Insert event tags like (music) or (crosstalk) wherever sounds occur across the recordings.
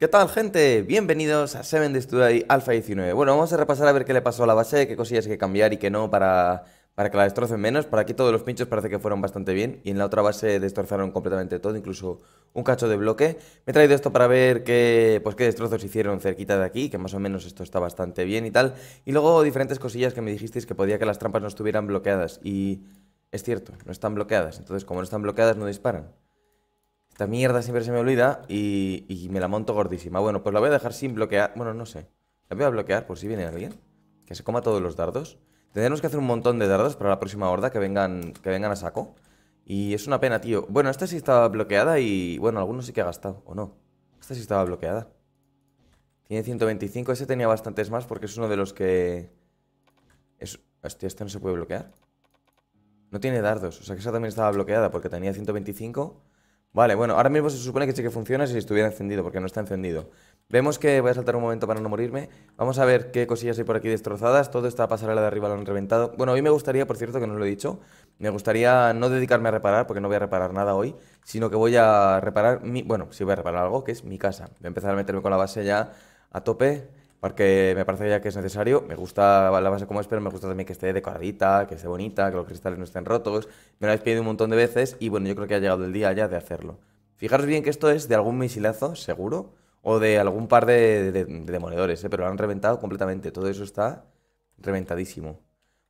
¿Qué tal gente? Bienvenidos a Seven Days Today Alpha 19. Bueno, vamos a repasar a ver qué le pasó a la base, qué cosillas hay que cambiar y qué no para, para que la destrocen menos. Por aquí todos los pinchos parece que fueron bastante bien y en la otra base destrozaron completamente todo, incluso un cacho de bloque. Me he traído esto para ver qué, pues qué destrozos hicieron cerquita de aquí, que más o menos esto está bastante bien y tal. Y luego diferentes cosillas que me dijisteis que podía que las trampas no estuvieran bloqueadas y es cierto, no están bloqueadas. Entonces, como no están bloqueadas, no disparan esta mierda siempre se me olvida y, me la monto gordísima. Bueno, pues la voy a dejar sin bloquear. Bueno, no sé. La voy a bloquear por si viene alguien. Que se coma todos los dardos. Tendremos que hacer un montón de dardos para la próxima horda que vengan, que vengan a saco. Y es una pena, tío. Bueno, esta sí estaba bloqueada y... Bueno, algunos sí que ha gastado, ¿o no? Esta sí estaba bloqueada. Tiene 125. Ese tenía bastantes más porque es uno de los que... Es... Hostia, este no se puede bloquear. No tiene dardos. O sea que esa también estaba bloqueada porque tenía 125... Vale, bueno, ahora mismo se supone que sí que funciona si estuviera encendido, porque no está encendido. Vemos que voy a saltar un momento para no morirme. Vamos a ver qué cosillas hay por aquí destrozadas. Todo esta pasarela de arriba lo han reventado. Bueno, mí me gustaría, por cierto, que no lo he dicho, me gustaría no dedicarme a reparar, porque no voy a reparar nada hoy, sino que voy a reparar mi... Bueno, sí voy a reparar algo, que es mi casa. Voy a empezar a meterme con la base ya a tope porque me parece ya que es necesario. Me gusta la base como es, pero me gusta también que esté decoradita, que esté bonita, que los cristales no estén rotos. Me lo habéis pedido un montón de veces y bueno, yo creo que ha llegado el día ya de hacerlo. Fijaros bien que esto es de algún misilazo, seguro, o de algún par de, demoledores, ¿eh? pero lo han reventado completamente. Todo eso está reventadísimo.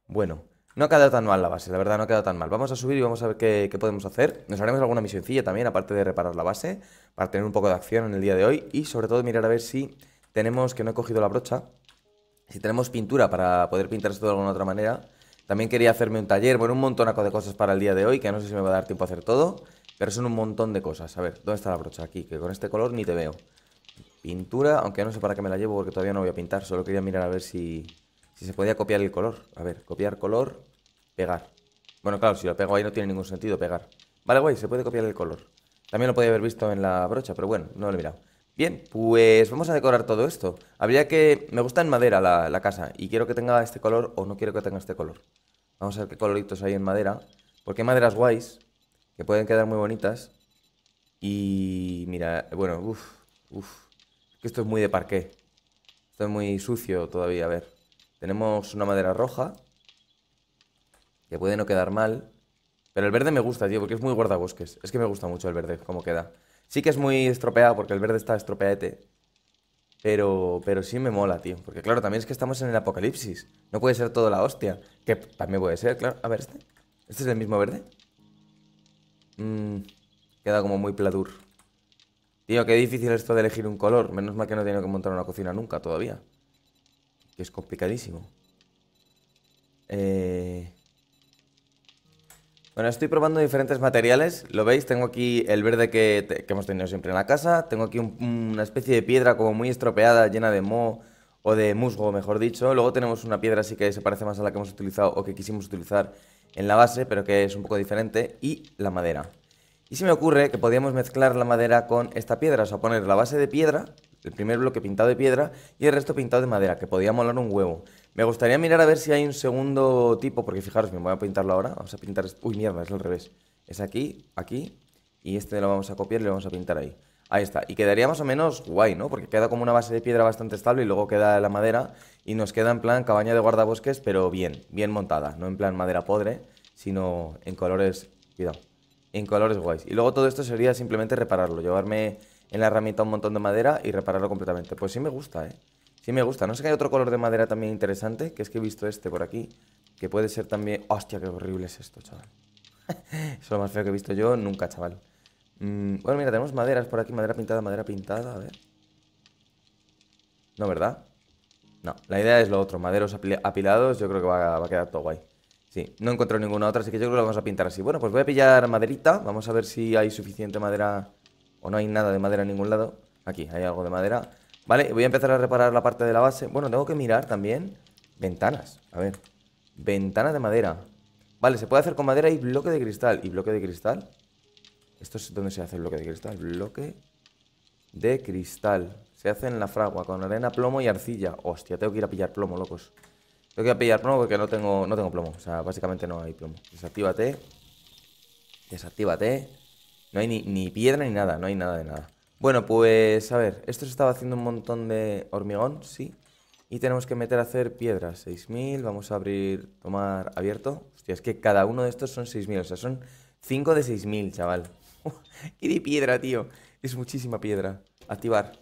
Bueno, no ha quedado tan mal la base, la verdad no ha quedado tan mal. Vamos a subir y vamos a ver qué, qué, podemos hacer. Nos haremos alguna misioncilla también, aparte de reparar la base, para tener un poco de acción en el día de hoy y sobre todo mirar a ver si tenemos, que no he cogido la brocha, si tenemos pintura para poder pintar esto de alguna otra manera. También quería hacerme un taller, bueno, un montón de cosas para el día de hoy, que no sé si me va a dar tiempo a hacer todo, pero son un montón de cosas. A ver, ¿dónde está la brocha? Aquí, que con este color ni te veo. Pintura, aunque no sé para qué me la llevo porque todavía no voy a pintar, solo quería mirar a ver si, si se podía copiar el color. A ver, copiar color, pegar. Bueno, claro, si lo pego ahí no tiene ningún sentido pegar. Vale, guay, se puede copiar el color. También lo podía haber visto en la brocha, pero bueno, no lo he mirado. Bien, pues vamos a decorar todo esto. Habría que... Me gusta en madera la, casa y quiero que tenga este color o no quiero que tenga este color. Vamos a ver qué coloritos hay en madera. Porque hay maderas guays que pueden quedar muy bonitas. Y mira, bueno, uff, uff. Esto es muy de parqué. Esto es muy sucio todavía, a ver. Tenemos una madera roja que puede no quedar mal. Pero el verde me gusta, tío, porque es muy guardabosques. Es que me gusta mucho el verde, cómo queda. Sí que es muy estropeado porque el verde está estropeadete. Pero, pero sí me mola, tío. Porque claro, también es que estamos en el apocalipsis. No puede ser todo la hostia. Que también puede ser, claro. A ver, este. ¿Este es el mismo verde? Mmm. Queda como muy pladur. Tío, qué difícil esto de elegir un color. Menos mal que no he tenido que montar una cocina nunca todavía. Que es complicadísimo. Eh... Bueno, estoy probando diferentes materiales, lo veis, tengo aquí el verde que, hemos tenido siempre en la casa, tengo aquí una especie de piedra como muy estropeada, llena de moho o de musgo, mejor dicho, luego tenemos una piedra así que se parece más a la que hemos utilizado o que quisimos utilizar en la base, pero que es un poco diferente, y la madera. Y se me ocurre que podríamos mezclar la madera con esta piedra, o sea, poner la base de piedra, el primer bloque pintado de piedra y el resto pintado de madera, que podía molar un huevo. Me gustaría mirar a ver si hay un segundo tipo, porque fijaros, me voy a pintarlo ahora. Vamos a pintar... Este. Uy, mierda, es al revés. Es aquí, aquí, y este lo vamos a copiar y lo vamos a pintar ahí. Ahí está. Y quedaría más o menos guay, ¿no? Porque queda como una base de piedra bastante estable y luego queda la madera y nos queda en plan cabaña de guardabosques, pero bien, bien montada. No en plan madera podre, sino en colores... Cuidado. En colores guays. Y luego todo esto sería simplemente repararlo, llevarme en la herramienta un montón de madera y repararlo completamente. Pues sí me gusta, ¿eh? Sí me gusta. No sé que hay otro color de madera también interesante, que es que he visto este por aquí, que puede ser también... Hostia, qué horrible es esto, chaval. (laughs) es lo más feo que he visto yo nunca, chaval. Mm, bueno, mira, tenemos maderas por aquí, madera pintada, madera pintada, a ver. No, ¿verdad? No, la idea es lo otro, maderos apilados, yo creo que va, a quedar todo guay. Sí, no encuentro ninguna otra, así que yo creo que lo vamos a pintar así. Bueno, pues voy a pillar maderita, vamos a ver si hay suficiente madera o no hay nada de madera en ningún lado. Aquí, hay algo de madera. Vale, voy a empezar a reparar la parte de la base. Bueno, tengo que mirar también ventanas. A ver, ventana de madera. Vale, se puede hacer con madera y bloque de cristal. ¿Y bloque de cristal? ¿Esto es donde se hace el bloque de cristal? Bloque de cristal. Se hace en la fragua, con arena, plomo y arcilla. Hostia, tengo que ir a pillar plomo, locos. Tengo que ir a pillar plomo porque no tengo, no tengo plomo. O sea, básicamente no hay plomo. Desactívate. Desactívate. No hay ni piedra ni nada, no hay nada de nada. Bueno, pues a ver, esto se estaba haciendo un montón de hormigón, sí. Y tenemos que meter a hacer piedras, 6.000, vamos a abrir, tomar abierto. Hostia, es que cada uno de estos son 6.000, o sea, son 5 de 6.000, chaval. y (laughs) de piedra, tío. Es muchísima piedra. Activar,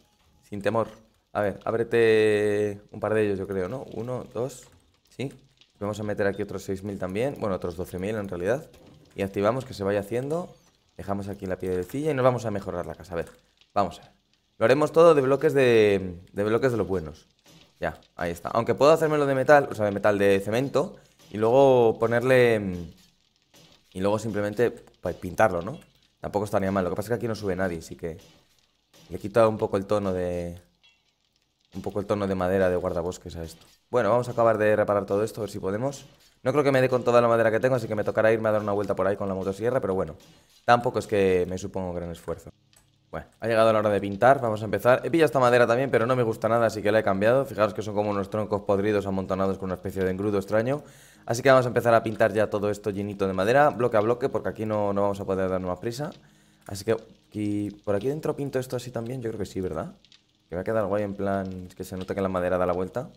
sin temor. A ver, ábrete un par de ellos, yo creo, ¿no? Uno, dos, sí. Vamos a meter aquí otros 6.000 también, bueno, otros 12.000 en realidad. Y activamos que se vaya haciendo. Dejamos aquí la piedrecilla y nos vamos a mejorar la casa. A ver, Vamos a ver. Lo haremos todo de bloques de, de bloques de los buenos. Ya, ahí está. Aunque puedo hacérmelo de metal, o sea, de metal de cemento, y luego ponerle... Mm, y luego simplemente pues, pintarlo, ¿no? Tampoco estaría mal. Lo que pasa es que aquí no sube nadie, así que... Le quita un poco el tono de... Un poco el tono de madera de guardabosques a esto. Bueno, vamos a acabar de reparar todo esto, a ver si podemos. No creo que me dé con toda la madera que tengo, así que me tocará irme a dar una vuelta por ahí con la motosierra, pero bueno. Tampoco es que me supongo gran esfuerzo. Bueno, ha llegado la hora de pintar, vamos a empezar. He pillado esta madera también, pero no me gusta nada, así que la he cambiado. Fijaros que son como unos troncos podridos amontonados con una especie de engrudo extraño. Así que vamos a empezar a pintar ya todo esto llenito de madera, bloque a bloque, porque aquí no, no vamos a poder darnos prisa. Así que por aquí dentro pinto esto así también, yo creo que sí, ¿verdad? Que va a quedar guay en plan que se nota que la madera da la vuelta.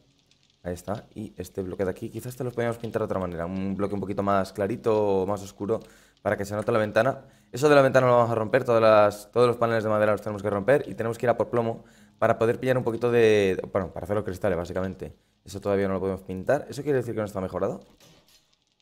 Ahí está. Y este bloque de aquí, quizás te lo podemos pintar de otra manera. Un bloque un poquito más clarito o más oscuro para que se note la ventana. Eso de la ventana lo vamos a romper, todos los paneles de madera los tenemos que romper y tenemos que ir a por plomo para poder pillar un poquito de... Bueno, para hacer los cristales, básicamente. Eso todavía no lo podemos pintar. ¿Eso quiere decir que no está mejorado?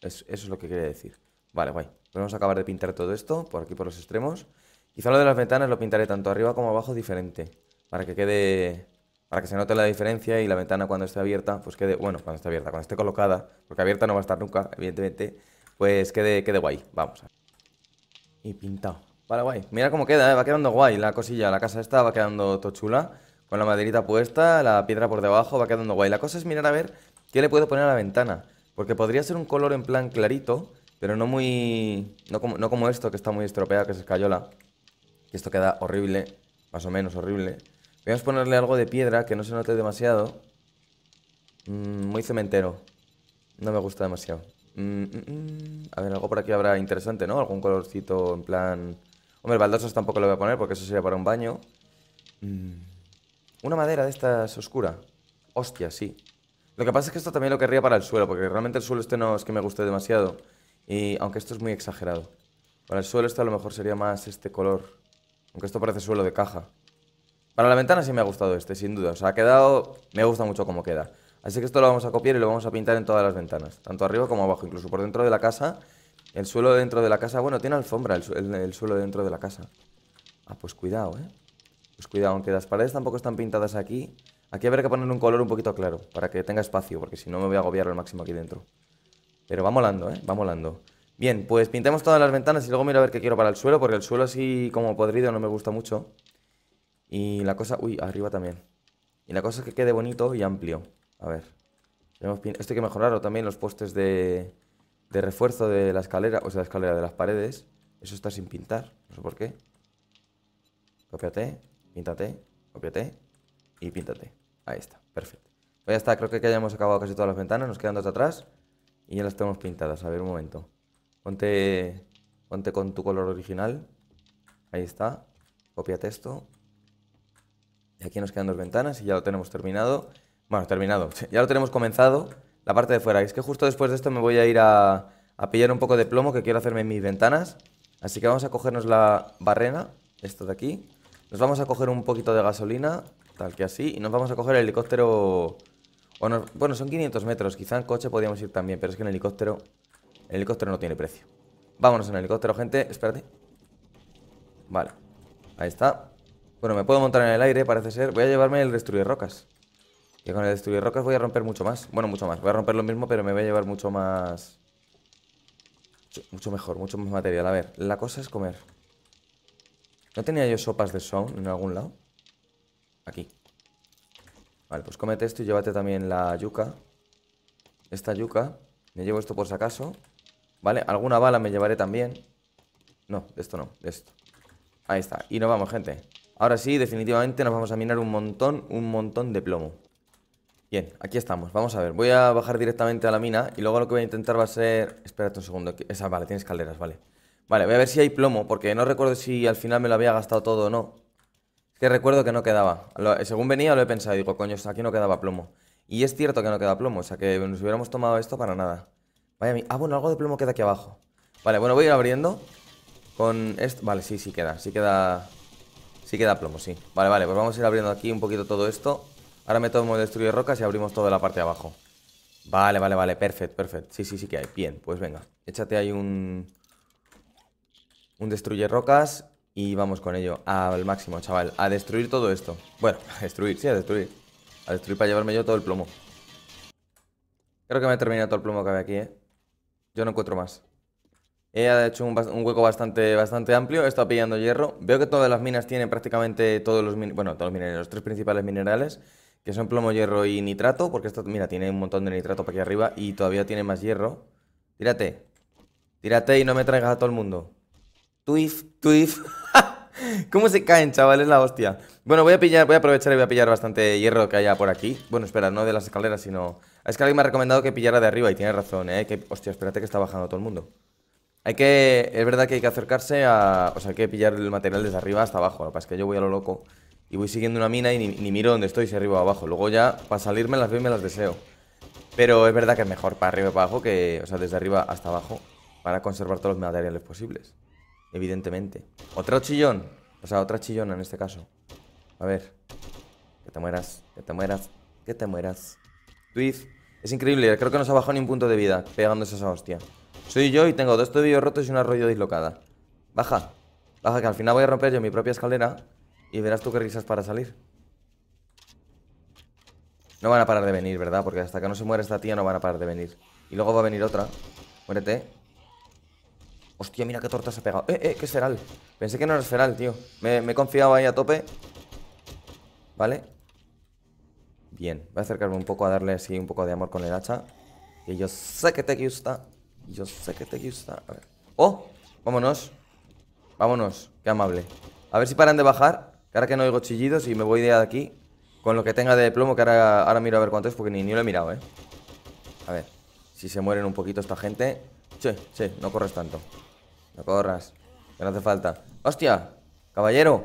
eso es lo que quiere decir. Vale, guay. Pues vamos a acabar de pintar todo esto, por aquí por los extremos. Quizá lo de las ventanas lo pintaré tanto arriba como abajo diferente, para que quede... Para que se note la diferencia y la ventana cuando esté abierta, pues quede... Bueno, cuando esté abierta, cuando esté colocada, porque abierta no va a estar nunca, evidentemente, pues quede, quede guay. Vamos a ver y pintado. Vale, guay. Mira cómo queda, ¿eh? va quedando guay la cosilla. La casa esta va quedando tochula. Con la maderita puesta, la piedra por debajo, va quedando guay. La cosa es mirar a ver qué le puedo poner a la ventana. Porque podría ser un color en plan clarito, pero no muy... No como, esto, que está muy estropeado, que se escayola. Que esto queda horrible, más o menos horrible. Vamos a ponerle algo de piedra que no se note demasiado. Mm, muy cementero. No me gusta demasiado. Mm, mm, mm. A ver, algo por aquí habrá interesante, ¿no? Algún colorcito en plan... Hombre, baldosas tampoco lo voy a poner porque eso sería para un baño. Una madera de estas oscura. Hostia, sí. Lo que pasa es que esto también lo querría para el suelo, porque realmente el suelo este no es que me guste demasiado. Y aunque esto es muy exagerado. Para el suelo esto a lo mejor sería más este color. Aunque esto parece suelo de caja. Para la ventana sí me ha gustado este, sin duda. O sea, ha quedado... Me gusta mucho cómo queda. Así que esto lo vamos a copiar y lo vamos a pintar en todas las ventanas, tanto arriba como abajo, incluso por dentro de la casa. El suelo dentro de la casa, bueno, tiene alfombra el, suelo dentro de la casa. Ah, pues cuidado, ¿eh? Pues cuidado, aunque las paredes tampoco están pintadas aquí, aquí habrá que poner un color un poquito claro, para que tenga espacio, porque si no me voy a agobiar al máximo aquí dentro. Pero va molando, ¿eh? Va molando. Bien, pues pintemos todas las ventanas y luego mira a ver qué quiero para el suelo, porque el suelo así como podrido no me gusta mucho. Y la cosa... Uy, arriba también. Y la cosa es que quede bonito y amplio. A ver. Esto hay que mejorarlo también, los postes de, refuerzo de la escalera, o sea, la escalera de las paredes. Eso está sin pintar, no sé por qué. Cópiate, píntate, cópiate y píntate. Ahí está, perfecto. Pues ya está, creo que ya hemos acabado casi todas las ventanas, nos quedan dos atrás y ya las tenemos pintadas. A ver, un momento. Ponte, ponte con tu color original. Ahí está. Cópiate esto. Y aquí nos quedan dos ventanas y ya lo tenemos terminado. Bueno, terminado. (laughs) Ya lo tenemos comenzado. La parte de fuera. Es que justo después de esto me voy a ir a, a pillar un poco de plomo que quiero hacerme en mis ventanas. Así que vamos a cogernos la barrena, esto de aquí. Nos vamos a coger un poquito de gasolina, tal que así. Y nos vamos a coger el helicóptero... O bueno, son 500 metros. Quizá en coche podríamos ir también, pero es que en helicóptero... El helicóptero no tiene precio. Vámonos en helicóptero, gente. Espérate. Vale. Ahí está. Bueno, me puedo montar en el aire, parece ser. Voy a llevarme el destruir rocas con el destruir rocas voy a romper mucho más. Bueno, mucho más. Voy a romper lo mismo, pero me voy a llevar mucho más... Mucho, mejor, mucho más material. A ver, la cosa es comer. ¿No tenía yo sopas de sound en algún lado? Aquí. Vale, pues cómete esto y llévate también la yuca. Esta yuca. Me llevo esto por si acaso. Vale, alguna bala me llevaré también. No, de esto no, esto. Ahí está. Y nos vamos, gente. Ahora sí, definitivamente nos vamos a minar un montón, un montón de plomo. Bien, aquí estamos. Vamos a ver, voy a bajar directamente a la mina y luego lo que voy a intentar va a ser... Espérate un segundo. Esa, vale, tienes calderas, vale. Vale, voy a ver si hay plomo, porque no recuerdo si al final me lo había gastado todo o no. Es que recuerdo que no quedaba. según venía lo he pensado y digo, coño, aquí no quedaba plomo. Y es cierto que no queda plomo, o sea que nos hubiéramos tomado esto para nada. Vaya, mi... ah, bueno, algo de plomo queda aquí abajo. Vale, bueno, voy a ir abriendo con esto. Vale, sí, sí queda, sí queda... Sí queda plomo, sí. Vale, vale, pues vamos a ir abriendo aquí un poquito todo esto. Ahora me tomo destruye rocas y abrimos toda la parte de abajo. Vale, vale, vale. Perfecto, perfecto. Sí, sí, sí que hay. Bien, pues venga. Échate ahí un... Un destruye rocas y vamos con ello al máximo, chaval. A destruir todo esto. Bueno, (laughs) a destruir, sí, a destruir. A destruir para llevarme yo todo el plomo. Creo que me he terminado todo el plomo que había aquí, ¿eh? Yo no encuentro más. He hecho un, hueco bastante, bastante amplio, he estado pillando hierro. Veo que todas las minas tienen prácticamente todos los, bueno, todos los minerales, los tres principales minerales que son plomo, hierro y nitrato, porque esto, mira, tiene un montón de nitrato para aquí arriba y todavía tiene más hierro. Tírate. Tírate y no me traigas a todo el mundo. Twif, twif. (laughs) ¿Cómo se caen, chavales? La hostia. Bueno, voy a pillar, voy a aprovechar y voy a pillar bastante hierro que haya por aquí. Bueno, espera, no de las escaleras, sino... Es que alguien me ha recomendado que pillara de arriba y tiene razón, ¿eh? Que... Hostia, espérate que está bajando todo el mundo. Hay que... Es verdad que hay que acercarse a... O sea, hay que pillar el material desde arriba hasta abajo. para es que yo voy a lo loco. Y voy siguiendo una mina y ni, miro dónde estoy, si arriba o abajo. Luego ya, para salirme las veo y me las deseo. Pero es verdad que es mejor para arriba y para abajo que, o sea, desde arriba hasta abajo, para conservar todos los materiales posibles. Evidentemente. Otro chillón. O sea, otra chillona en este caso. A ver. Que te mueras, que te mueras, que te mueras. Twiz. Es increíble, creo que se ha bajado ni un punto de vida pegando esa hostia. Soy yo y tengo dos tobillos rotos y un arroyo dislocada. Baja, baja, que al final voy a romper yo mi propia escalera y verás tú qué risas para salir. No van a parar de venir, ¿verdad? Porque hasta que no se muera esta tía no van a parar de venir. Y luego va a venir otra. Muérete. Hostia, mira qué torta se ha pegado. ¡Eh, eh! ¡Qué feral! Pensé que no era feral, tío. Me, he confiado ahí a tope. ¿Vale? Bien. Voy a acercarme un poco a darle así un poco de amor con el hacha. Y yo sé que te gusta. Yo sé que te gusta. A ver. ¡Oh! Vámonos. Vámonos. Qué amable. A ver si paran de bajar ahora que no oigo chillidos y me voy de aquí con lo que tenga de plomo, que ahora, miro a ver cuánto es, porque ni, lo he mirado, ¿eh? A ver, si se mueren un poquito esta gente... Che, che, no corres tanto. No corras, que no hace falta. ¡Hostia! ¡Caballero!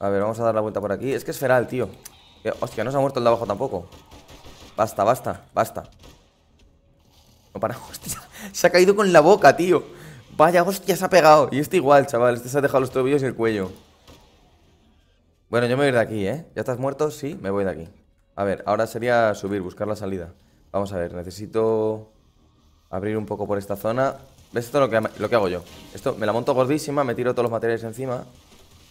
A ver, vamos a dar la vuelta por aquí. Es que es feral, tío. hostia, no se ha muerto el de abajo tampoco. Basta, basta, basta. No para, (laughs) hostia. Se ha caído con la boca, tío. Vaya, hostia, se ha pegado. Y este igual, chaval. Este se ha dejado los tobillos y el cuello. Bueno, yo me voy de aquí, ¿eh? ¿Ya estás muerto? Sí, me voy de aquí. A ver, ahora sería subir, buscar la salida. Vamos a ver, necesito abrir un poco por esta zona. ¿Ves esto lo que, lo que hago yo? Esto me la monto gordísima, me tiro todos los materiales encima.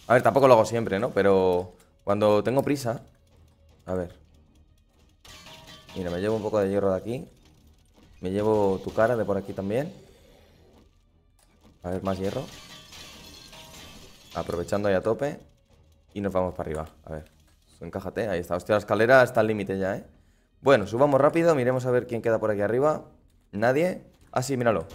A ver, tampoco lo hago siempre, ¿no? Pero cuando tengo prisa... A ver. Mira, me llevo un poco de hierro de aquí. Me llevo tu cara de por aquí también. A ver, más hierro. Aprovechando ahí a tope. Y nos vamos para arriba. A ver. Encájate. Ahí está. Hostia, la escalera está al límite ya, ¿eh? Bueno, subamos rápido. Miremos a ver quién queda por aquí arriba. Nadie. Ah, sí, míralo.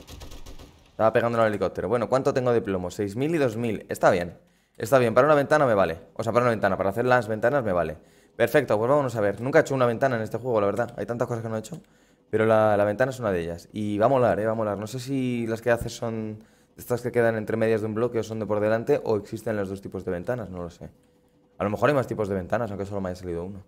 Estaba pegando en el helicóptero. Bueno, ¿cuánto tengo de plomo? 6.000 y 2.000. Está bien. Está bien. Para una ventana me vale. O sea, para una ventana. Para hacer las ventanas me vale. Perfecto, pues vámonos a ver. Nunca he hecho una ventana en este juego, la verdad. Hay tantas cosas que no he hecho. Pero la, la ventana es una de ellas. Y va a molar, eh, va a molar. No sé si las que haces son estas que quedan entre medias de un bloque o son de por delante o existen los dos tipos de ventanas, no lo sé. A lo mejor hay más tipos de ventanas, aunque solo me haya salido uno.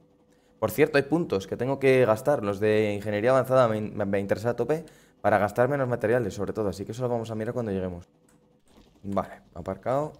Por cierto, hay puntos que tengo que gastar. Los de ingeniería avanzada me, interesa a tope para gastar menos materiales, sobre todo. Así que eso lo vamos a mirar cuando lleguemos. Vale, aparcado.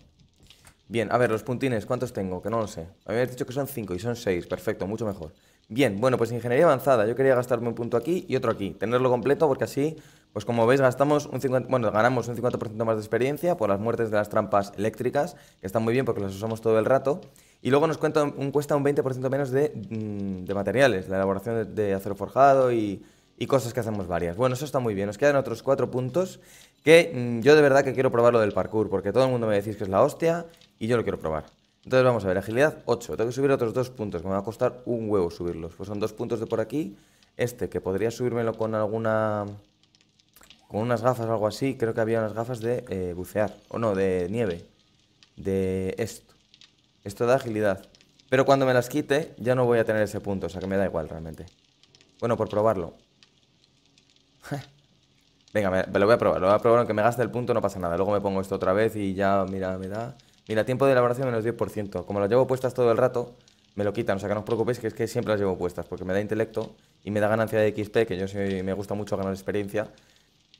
Bien, a ver, los puntines, ¿cuántos tengo? Que no lo sé. Había dicho que son cinco y son seis. Perfecto, mucho mejor. Bien, bueno, pues ingeniería avanzada. Yo quería gastarme un punto aquí y otro aquí. Tenerlo completo porque así pues como veis, gastamos un bueno, ganamos un 50% más de experiencia por las muertes de las trampas eléctricas, que están muy bien porque las usamos todo el rato. Y luego nos cuenta un, cuesta un 20% menos de, mm, materiales, la elaboración de, acero forjado y, cosas que hacemos varias. Bueno, eso está muy bien. Nos quedan otros cuatro puntos que mm, yo de verdad que quiero probar lo del parkour, porque todo el mundo me decís que es la hostia y yo lo quiero probar. Entonces vamos a ver, agilidad 8. Tengo que subir otros dos puntos, me va a costar un huevo subirlos. Pues son dos puntos de por aquí. Este, que podría subírmelo con alguna con unas gafas o algo así. Creo que había unas gafas de eh, bucear. O no, de nieve. De esto. Esto da agilidad. Pero cuando me las quite, ya no voy a tener ese punto. O sea que me da igual realmente. Bueno, por probarlo. (laughs) Venga, me, lo voy a probar. Lo voy a probar aunque me gaste el punto, no pasa nada. Luego me pongo esto otra vez y ya, mira, me da... Mira, tiempo de elaboración menos 10%. Como las llevo puestas todo el rato, me lo quitan. O sea que no os preocupéis que es que siempre las llevo puestas. Porque me da intelecto y me da ganancia de XP, que yo me gusta mucho ganar experiencia.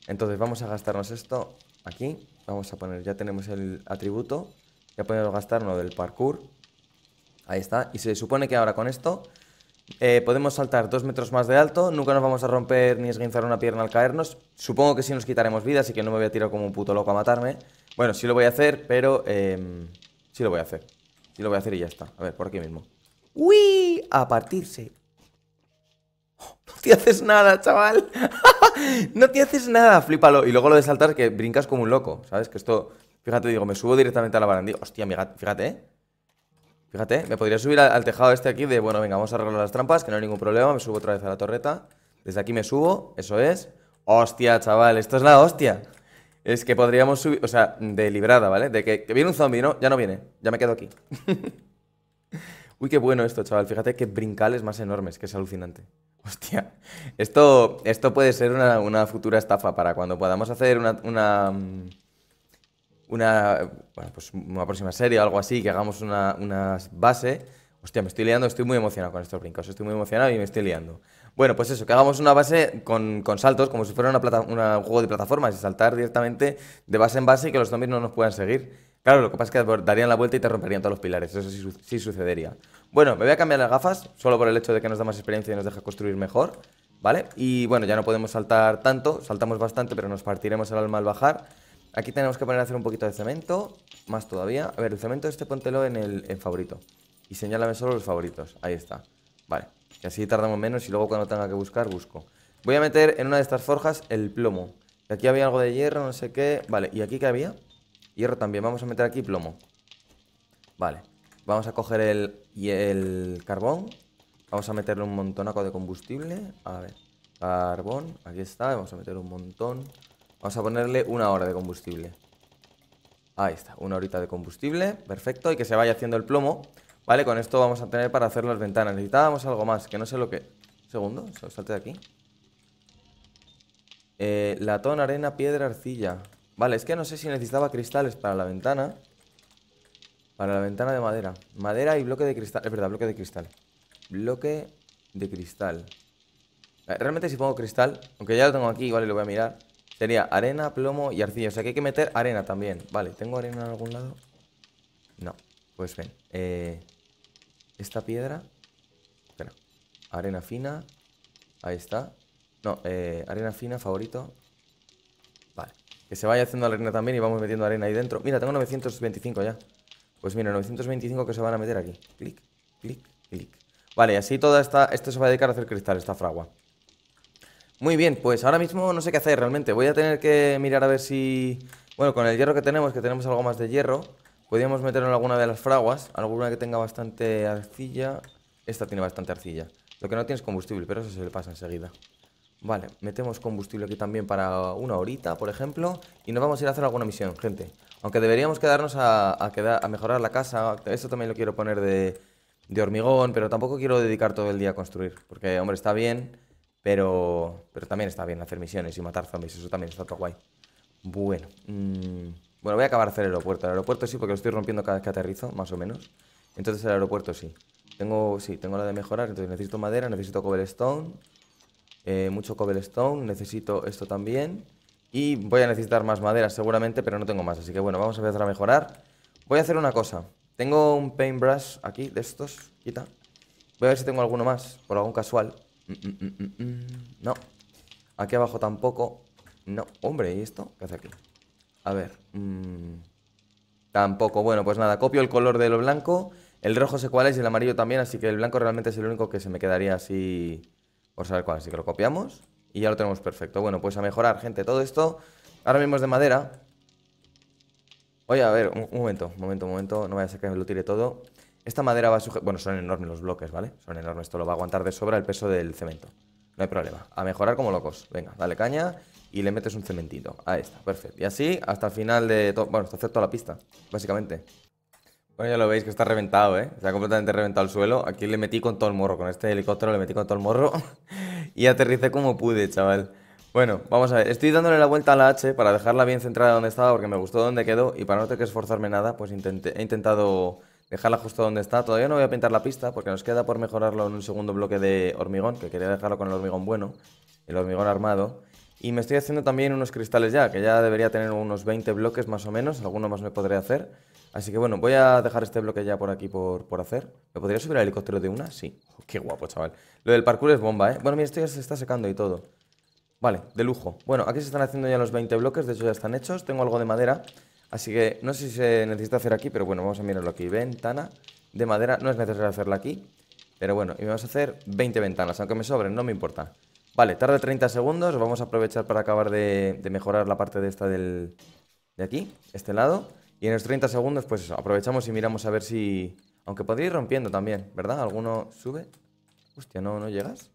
Entonces vamos a gastarnos esto aquí. Vamos a poner, ya tenemos el atributo. Ya podemos gastarnos del parkour. Ahí está. Y se supone que ahora con esto eh, podemos saltar dos metros más de alto. Nunca nos vamos a romper ni esguinzar una pierna al caernos. Supongo que sí nos quitaremos vida, así que no me voy a tirar como un puto loco a matarme. Bueno, sí lo voy a hacer, pero... Em, sí lo voy a hacer. Sí lo voy a hacer y ya está. A ver, por aquí mismo. ¡Uy! A partirse. (laughs) te haces nada, chaval. (laughs) no te haces nada, flipalo. Y luego lo de saltar, que brincas como un loco, ¿sabes? Que esto, fíjate, digo, me subo directamente a la barandilla. Hostia, fíjate, ¿eh? Fíjate, ¿eh? me podría subir al tejado este aquí de, bueno, venga, vamos a arreglar las trampas, que no hay ningún problema. Me subo otra vez a la torreta. Desde aquí me subo, eso es. Hostia, chaval, esto es la hostia. Es que podríamos subir, o sea, de librada, ¿vale? De que, viene un zombie, ¿no? Ya no viene, ya me quedo aquí. (laughs) Uy, qué bueno esto, chaval. Fíjate que brincales más enormes, que es alucinante. (laughs) Hostia, esto, esto puede ser una, futura estafa para cuando podamos hacer una, una, mm, pues, una, próxima serie o algo así, que hagamos una, base. Hostia, me estoy liando, estoy muy emocionado con estos brincos, estoy muy emocionado y me estoy liando. Bueno, pues eso, que hagamos una base con, con saltos, como si fuera una un juego de plataformas, y saltar directamente de base en base y que los zombies no nos puedan seguir. Claro, lo que pasa es que darían la vuelta y te romperían todos los pilares. Eso sí, sucedería. Bueno, me voy a cambiar las gafas, solo por el hecho de que nos da más experiencia y nos deja construir mejor. ¿Vale? Y bueno, ya no podemos saltar tanto. Saltamos bastante, pero nos partiremos el alma al bajar. Aquí tenemos que poner a hacer un poquito de cemento. Más todavía. A ver, el cemento este póntelo en el favorito. Y señálame solo los favoritos. Ahí está. Vale. que así tardamos menos y luego cuando tenga que buscar, busco. Voy a meter en una de estas forjas el plomo. Aquí había algo de hierro, no sé qué. Vale, ¿y aquí qué había? Hierro también. Vamos a meter aquí plomo. Vale. Vamos a coger el, y el carbón. Vamos a meterle un montonaco de combustible. A ver. Carbón. Aquí está. Vamos a meter un montón. Vamos a ponerle una hora de combustible. Ahí está. Una horita de combustible. Perfecto. Y que se vaya haciendo el plomo. Vale, con esto vamos a tener para hacer las ventanas. Necesitábamos algo más, que no sé lo que... Segundo, salte de aquí. Eh, latón, arena, piedra, arcilla. Vale, es que no sé si necesitaba cristales para la ventana. Para la ventana de madera. Madera y bloque de cristal. Es verdad, bloque de cristal. Bloque de cristal. Eh, realmente si pongo cristal, aunque ya lo tengo aquí, vale, lo voy a mirar. Sería arena, plomo y arcilla. O sea que hay que meter arena también. Vale, ¿tengo arena en algún lado? No. Pues ven. Eh, esta piedra. Espera. Arena fina. Ahí está. No, eh, arena fina, favorito. Que se vaya haciendo la arena también y vamos metiendo arena ahí dentro. Mira, tengo 925 ya. Pues mira, 925 que se van a meter aquí. Clic, clic, clic. Vale, así toda esta... Esto se va a dedicar a hacer cristal, esta fragua. Muy bien, pues ahora mismo no sé qué hacer realmente. Voy a tener que mirar a ver si... Bueno, con el hierro que tenemos, que tenemos algo más de hierro, podríamos meterlo en alguna de las fraguas, alguna que tenga bastante arcilla. Esta tiene bastante arcilla. Lo que no tiene es combustible, pero eso se le pasa enseguida. Vale, metemos combustible aquí también para una horita, por ejemplo. Y nos vamos a ir a hacer alguna misión, gente. Aunque deberíamos quedarnos a, mejorar la casa. Eso también lo quiero poner de, hormigón, pero tampoco quiero dedicar todo el día a construir. Porque, hombre, está bien, pero, pero también está bien hacer misiones y matar zombies. Eso también está todo guay. Bueno, mm, bueno, voy a acabar de hacer el aeropuerto. El aeropuerto sí, porque lo estoy rompiendo cada vez que aterrizo, más o menos. Entonces el aeropuerto sí. Tengo, sí, tengo la de mejorar, entonces necesito madera, necesito cobblestone... Eh, mucho cobblestone, necesito esto también. Y voy a necesitar más madera seguramente, pero no tengo más. Así que bueno, vamos a empezar a mejorar. Voy a hacer una cosa. Tengo un paintbrush aquí, de estos. Quita. Voy a ver si tengo alguno más, por algún casual. Mm, mm, mm, no. Aquí abajo tampoco. No. Hombre, ¿y esto? ¿Qué hace aquí? A ver. Tampoco. Bueno, pues nada, copio el color de lo blanco. El rojo sé cuál es y el amarillo también, así que el blanco realmente es el único que se me quedaría así por saber cuál. Así que lo copiamos y ya lo tenemos perfecto. Bueno, pues a mejorar, gente. Todo esto ahora mismo es de madera. Oye, a ver, un, momento, un momento, un momento. No vaya a ser que me lo tire todo. Esta madera va a sujetar... Bueno, son enormes los bloques, ¿vale? Son enormes. Esto lo va a aguantar de sobra el peso del cemento. No hay problema. A mejorar como locos. Venga, dale caña y le metes un cementito. Ahí está, perfecto. Y así hasta el final de... Bueno, hasta hacer toda la pista, básicamente. Bueno, ya lo veis que está reventado, ¿eh? Está completamente reventado el suelo. Aquí le metí con todo el morro. Con este helicóptero le metí con todo el morro. (laughs) y aterricé como pude, chaval. Bueno, vamos a ver. Estoy dándole la vuelta a la H para dejarla bien centrada donde estaba porque me gustó donde quedó. Y para no tener que esforzarme nada, pues he intentado dejarla justo donde está. Todavía no voy a pintar la pista porque nos queda por mejorarlo en un segundo bloque de hormigón, que quería dejarlo con el hormigón bueno, el hormigón armado. Y me estoy haciendo también unos cristales ya, que ya debería tener unos 20 bloques más o menos, alguno más me podré hacer. Así que bueno, voy a dejar este bloque ya por aquí por, por hacer. ¿Me podría subir al helicóptero de una? Sí. (laughs) qué guapo, chaval. Lo del parkour es bomba, ¿eh? Bueno, mira, esto ya se está secando y todo. Vale, de lujo. Bueno, aquí se están haciendo ya los 20 bloques, de hecho ya están hechos. Tengo algo de madera, así que no sé si se necesita hacer aquí, pero bueno, vamos a mirarlo aquí. Ventana de madera, no es necesario hacerla aquí, pero bueno, y vamos a hacer 20 ventanas, aunque me sobren, no me importa. Vale, tarde 30 segundos, vamos a aprovechar para acabar de, de mejorar la parte de esta del, de aquí, este lado. Y en los 30 segundos, pues aprovechamos y miramos a ver si... Aunque podría ir rompiendo también, ¿verdad? ¿Alguno sube? Hostia, ¿no, no llegas?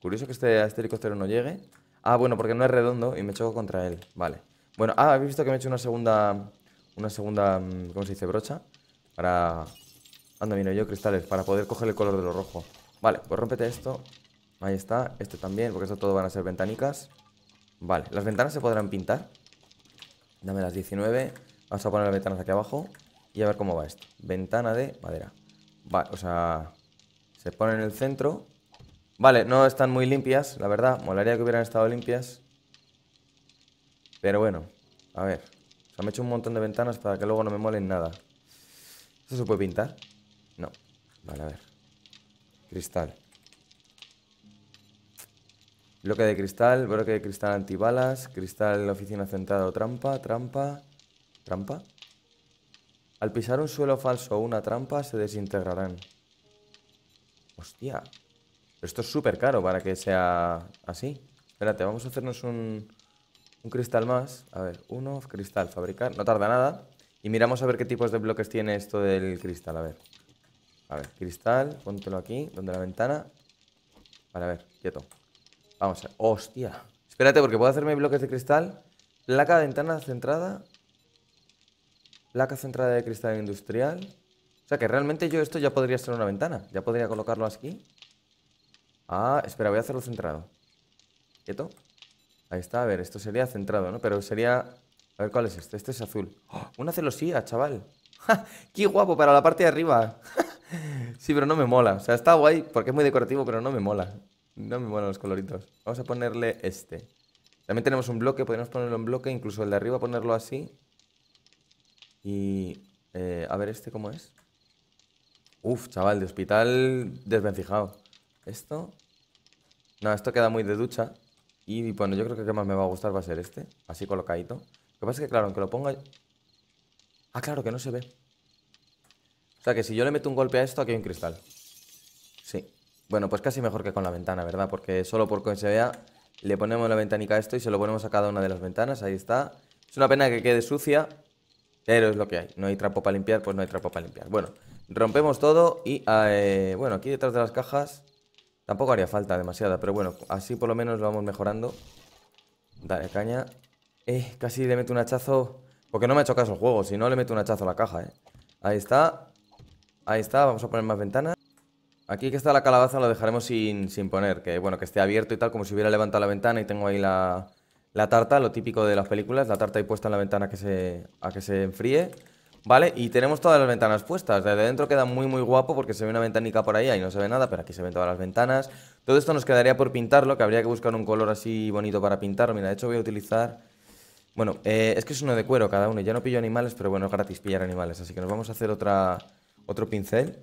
Curioso que este, este helicóptero no llegue. Ah, bueno, porque no es redondo y me choco contra él. Vale. Bueno, ah, habéis visto que me he hecho una segunda... Una segunda... Mm, ¿Cómo se dice? Brocha. Para... Anda, mira, yo cristales. Para poder coger el color de lo rojo. Vale, pues rómpete esto. Ahí está. Este también, porque esto todo van a ser ventanicas. Vale. ¿Las ventanas se podrán pintar? Dame las 19... Vamos a poner las ventanas aquí abajo y a ver cómo va esto. Ventana de madera. Vale, o sea, se pone en el centro. Vale, no están muy limpias, la verdad. Molaría que hubieran estado limpias. Pero bueno, a ver. O sea, me he hecho un montón de ventanas para que luego no me molen nada. ¿Eso se puede pintar? No. Vale, a ver. Cristal. Bloque de cristal, bloque de cristal antibalas, cristal oficina centrada trampa, trampa. ¿Trampa? Al pisar un suelo falso o una trampa se desintegrarán. Hostia. Esto es súper caro para que sea así. Espérate, vamos a hacernos un, un cristal más. A ver, uno, cristal, fabricar. No tarda nada. Y miramos a ver qué tipos de bloques tiene esto del cristal. A ver. A ver, cristal, póntelo aquí, donde la ventana. Vale, a ver, quieto. Vamos a ver. ¡Hostia! Espérate, porque puedo hacerme bloques de cristal. Placa de ventana centrada placa centrada de cristal industrial. O sea que realmente yo esto ya podría ser una ventana. Ya podría colocarlo aquí. Ah, espera, voy a hacerlo centrado. Quieto. Ahí está, a ver, esto sería centrado, ¿no? Pero sería... A ver, ¿cuál es este? Este es azul. ¡Oh! Una celosía, chaval. (laughs) ¡Qué guapo para la parte de arriba! (laughs) sí, pero no me mola. O sea, está guay porque es muy decorativo, pero no me mola. No me molan los coloritos. Vamos a ponerle este. También tenemos un bloque, podemos ponerlo en bloque, incluso el de arriba ponerlo así. Y... Eh, a ver este cómo es. Uf, chaval, de hospital desvencijado. Esto... No, esto queda muy de ducha. Y bueno, yo creo que que más me va a gustar va a ser este. Así colocadito. Lo que pasa es que, claro, aunque lo ponga... Ah, claro, que no se ve. O sea, que si yo le meto un golpe a esto, aquí hay un cristal. Sí. Bueno, pues casi mejor que con la ventana, ¿verdad? Porque solo por que se vea, le ponemos la ventanica a esto y se lo ponemos a cada una de las ventanas. Ahí está. Es una pena que quede sucia, pero es lo que hay. No hay trapo para limpiar, pues no hay trapo para limpiar. Bueno, rompemos todo y... Eh, bueno, aquí detrás de las cajas tampoco haría falta demasiada. Pero bueno, así por lo menos lo vamos mejorando. Dale, caña. Eh, casi le meto un hachazo. Porque no me ha hecho caso el juego. Si no, le meto un hachazo a la caja, eh. Ahí está. Ahí está. Vamos a poner más ventanas. Aquí que está la calabaza lo dejaremos sin, sin poner. Que bueno, que esté abierto y tal, como si hubiera levantado la ventana y tengo ahí la, la tarta, lo típico de las películas, la tarta y puesta en la ventana que se, a que se enfríe. ¿Vale? Y tenemos todas las ventanas puestas. Desde dentro queda muy, muy guapo porque se ve una ventanica por ahí, ahí no se ve nada, pero aquí se ven todas las ventanas. Todo esto nos quedaría por pintarlo, que habría que buscar un color así bonito para pintarlo. Mira, de hecho voy a utilizar... Bueno, eh, es que es uno de cuero cada uno. Ya no pillo animales, pero bueno, es gratis pillar animales. Así que nos vamos a hacer otra, otro pincel.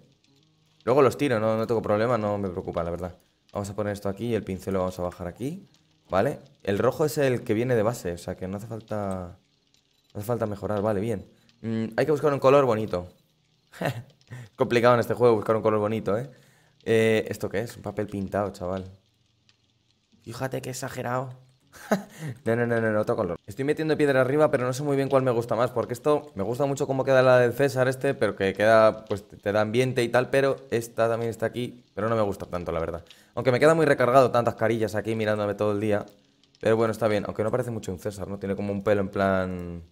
Luego los tiro, no, no tengo problema, no me preocupa, la verdad. Vamos a poner esto aquí y el pincel lo vamos a bajar aquí. ¿Vale? El rojo es el que viene de base, o sea que no hace falta... No hace falta mejorar, vale, bien. Mm, hay que buscar un color bonito. (laughs) Complicado en este juego buscar un color bonito, ¿eh? ¿eh? ¿Esto qué es? Un papel pintado, chaval. Fíjate que exagerado. (laughs) no, no, no, no, otro color. Estoy metiendo piedra arriba, pero no sé muy bien cuál me gusta más, porque esto me gusta mucho cómo queda la del César este, pero que queda, pues te da ambiente y tal, pero esta también está aquí, pero no me gusta tanto, la verdad. Aunque me queda muy recargado tantas carillas aquí mirándome todo el día. Pero bueno, está bien. Aunque no parece mucho un César, ¿no? Tiene como un pelo en plan...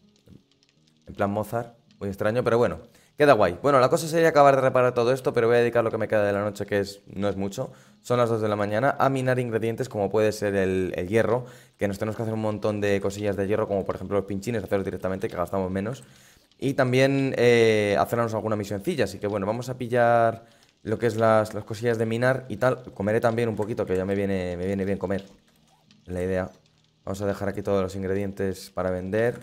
En plan Mozart. Muy extraño, pero bueno. Queda guay. Bueno, la cosa sería acabar de reparar todo esto, pero voy a dedicar lo que me queda de la noche, que es no es mucho. Son las 2 de la mañana, a minar ingredientes como puede ser el, hierro, que nos tenemos que hacer un montón de cosillas de hierro, como por ejemplo los pinchines, hacerlos directamente, que gastamos menos. Y también eh, hacernos alguna misioncilla. Así que bueno, vamos a pillar lo que es las, las, cosillas de minar y tal. Comeré también un poquito, que ya me viene, me viene bien comer. La idea. Vamos a dejar aquí todos los ingredientes para vender.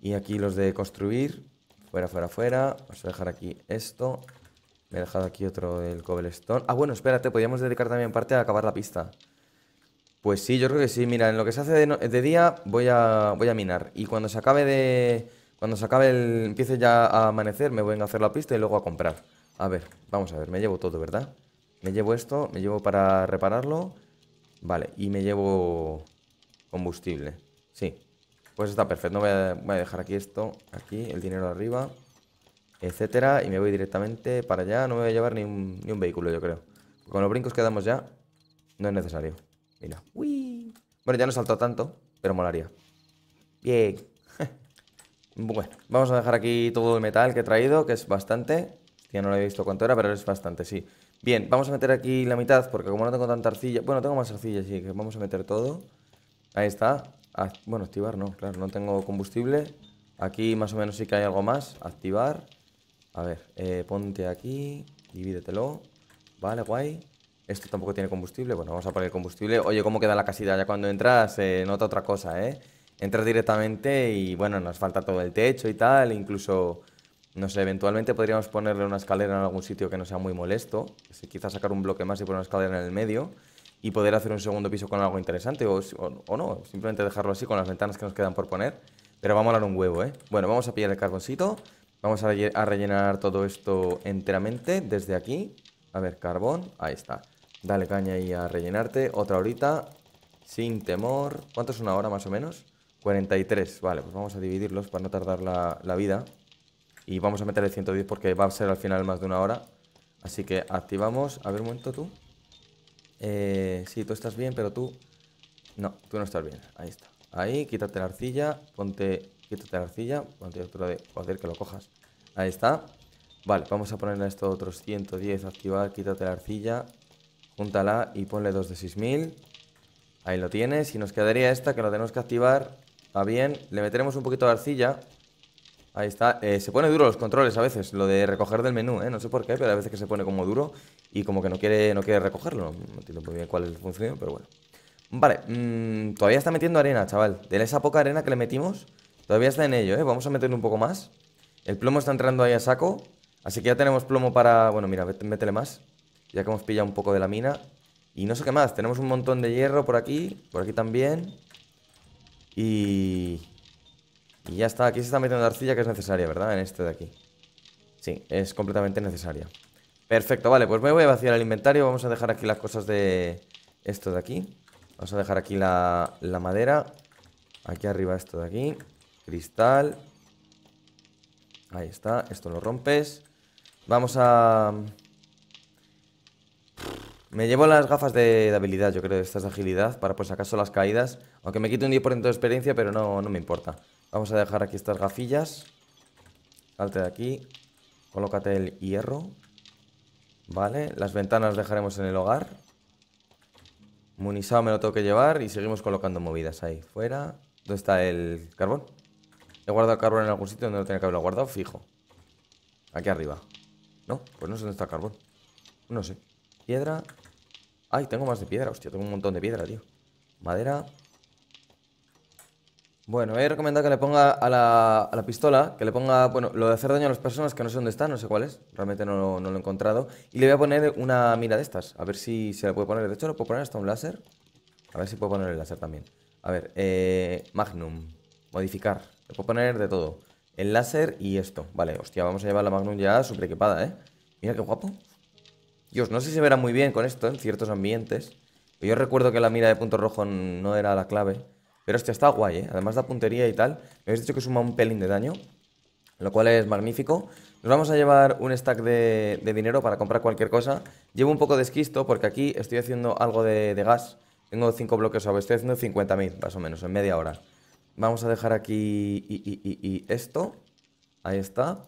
Y aquí los de construir. Fuera, fuera, fuera. Vamos a dejar aquí esto. Me he dejado aquí otro del cobblestone. Ah, bueno, espérate, podríamos dedicar también parte a acabar la pista. Pues sí, yo creo que sí. Mira, en lo que se hace de, de día voy a, voy a minar. Y cuando se acabe de... Cuando se acabe el... Empiece ya a amanecer, me voy a hacer la pista y luego a comprar. A ver, vamos a ver, me llevo todo, ¿verdad? Me llevo esto, me llevo para repararlo. Vale, y me llevo combustible. Sí, pues está perfecto. Voy a, dejar aquí esto, aquí, el dinero arriba, etcétera. Y me voy directamente para allá. No me voy a llevar ni un, vehículo, yo creo. Con los brincos que damos ya, no es necesario. Mira, uy. Bueno, ya no salto tanto, pero molaría. Bien. (laughs) bueno, vamos a dejar aquí todo el metal que he traído, que es bastante. Ya no lo he visto cuánto era, pero es bastante, sí. Bien, vamos a meter aquí la mitad, porque como no tengo tanta arcilla... Bueno, tengo más arcilla, sí, que vamos a meter todo. Ahí está. Ah, bueno, activar no, claro, no tengo combustible. Aquí más o menos sí que hay algo más. Activar. A ver, eh, ponte aquí, divídetelo. Vale, guay. Esto tampoco tiene combustible. Bueno, vamos a poner combustible. Oye, ¿cómo queda la casita? Ya cuando entras se nota otra cosa, ¿eh? Entras directamente y, bueno, nos falta todo el techo y tal. Incluso no sé, eventualmente podríamos ponerle una escalera en algún sitio que no sea muy molesto. Quizás sacar un bloque más y poner una escalera en el medio y poder hacer un segundo piso con algo interesante o, no, simplemente dejarlo así con las ventanas que nos quedan por poner. Pero va a molar un huevo, ¿eh? Bueno, vamos a pillar el carboncito. Vamos a, rellenar todo esto enteramente desde aquí. A ver, carbón. Ahí está. Dale caña ahí a rellenarte. Otra horita. Sin temor. ¿Cuánto es una hora más o menos? 43. Vale, pues vamos a dividirlos para no tardar la, la vida. Y vamos a meter el 110 porque va a ser al final más de una hora. Así que activamos. A ver un momento tú. Eh, sí, tú estás bien, pero tú... No, tú no estás bien. Ahí está. Ahí, quítate la arcilla. Ponte... Quítate la arcilla. Ponte otro de... Joder, que lo cojas. Ahí está. Vale, vamos a ponerle a esto otros 110. Activar, quítate la arcilla. Júntala y ponle dos de 6000. Ahí lo tienes. Y nos quedaría esta que la tenemos que activar. Está bien. Le meteremos un poquito de arcilla. Ahí está. Eh, se pone duro los controles a veces, lo de recoger del menú, ¿eh? No sé por qué, pero a veces que se pone como duro y como que no quiere, no quiere recogerlo. No entiendo muy bien cuál es el función, pero bueno. Vale, mm, todavía está metiendo arena, chaval. De esa poca arena que le metimos, todavía está en ello, ¿eh? Vamos a meterle un poco más. El plomo está entrando ahí a saco, así que ya tenemos plomo para... Bueno, mira, métele más, ya que hemos pillado un poco de la mina. Y no sé qué más, tenemos un montón de hierro por aquí, por aquí también. Y... Y ya está, aquí se está metiendo arcilla que es necesaria, ¿verdad? En este de aquí Sí, es completamente necesaria Perfecto, vale, pues me voy a vaciar el inventario Vamos a dejar aquí las cosas de esto de aquí Vamos a dejar aquí la, madera Aquí arriba esto de aquí Cristal Ahí está, esto lo rompes Vamos a... Me llevo las gafas de, habilidad, yo creo, estas de agilidad, para pues, acaso las caídas. Aunque me quite un 10% de experiencia, pero no, no me importa. Vamos a dejar aquí estas gafillas. Salte de aquí. Colócate el hierro. Vale, las ventanas dejaremos en el hogar. Munizado me lo tengo que llevar y seguimos colocando movidas ahí. Fuera. ¿Dónde está el carbón? He guardado el carbón en algún sitio donde no tenía que haberlo guardado, fijo. Aquí arriba. No, pues no sé dónde está el carbón. No sé. Piedra. Ay, tengo más de piedra, hostia. Tengo un montón de piedra, tío. Madera. Bueno, he recomendado que le ponga a la, pistola, que le ponga, bueno, lo de hacer daño a las personas que no sé dónde está, no sé cuál realmente no, lo he encontrado. Y le voy a poner una mira de estas, a ver si se la puede poner. De hecho, lo puedo poner hasta un láser. A ver si puedo poner el láser también. A ver, eh, Magnum, modificar. Le puedo poner de todo. El láser y esto. Vale, hostia, vamos a llevar la Magnum ya super equipada, ¿eh? Mira qué guapo. Dios, no sé si se verá muy bien con esto en ciertos ambientes. Yo recuerdo que la mira de punto rojo no era la clave. Pero esto está guay, ¿eh? Además da puntería y tal. Me habéis dicho que suma un pelín de daño, lo cual es magnífico. Nos vamos a llevar un stack de, dinero para comprar cualquier cosa. Llevo un poco de esquisto porque aquí estoy haciendo algo de, gas. Tengo cinco bloques sobre, estoy haciendo 50.000, más o menos, en media hora. Vamos a dejar aquí y, esto. Ahí está.